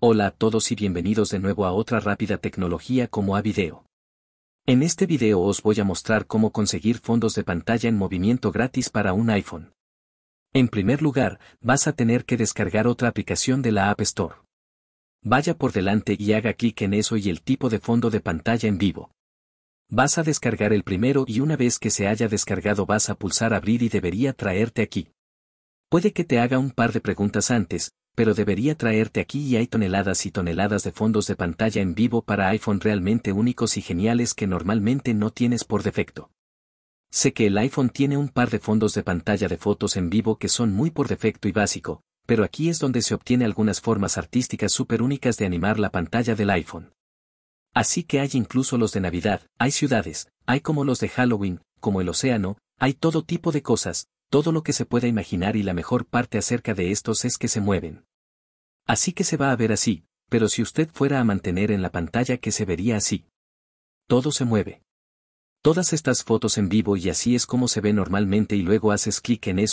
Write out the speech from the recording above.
Hola a todos y bienvenidos de nuevo a otra rápida tecnología como a video. En este video os voy a mostrar cómo conseguir fondos de pantalla en movimiento gratis para un iPhone. En primer lugar, vas a tener que descargar otra aplicación de la App Store. Vaya por delante y haga clic en eso y el tipo de fondo de pantalla en vivo. Vas a descargar el primero y una vez que se haya descargado vas a pulsar abrir y debería traerte aquí. Puede que te haga un par de preguntas antes, pero debería traerte aquí y hay toneladas y toneladas de fondos de pantalla en vivo para iPhone realmente únicos y geniales que normalmente no tienes por defecto. Sé que el iPhone tiene un par de fondos de pantalla de fotos en vivo que son muy por defecto y básico, pero aquí es donde se obtiene algunas formas artísticas súper únicas de animar la pantalla del iPhone. Así que hay incluso los de Navidad, hay ciudades, hay como los de Halloween, como el océano, hay todo tipo de cosas, todo lo que se pueda imaginar y la mejor parte acerca de estos es que se mueven. Así que se va a ver así, pero si usted fuera a mantener en la pantalla que se vería así. Todo se mueve. Todas estas fotos en vivo y así es como se ve normalmente y luego haces clic en eso.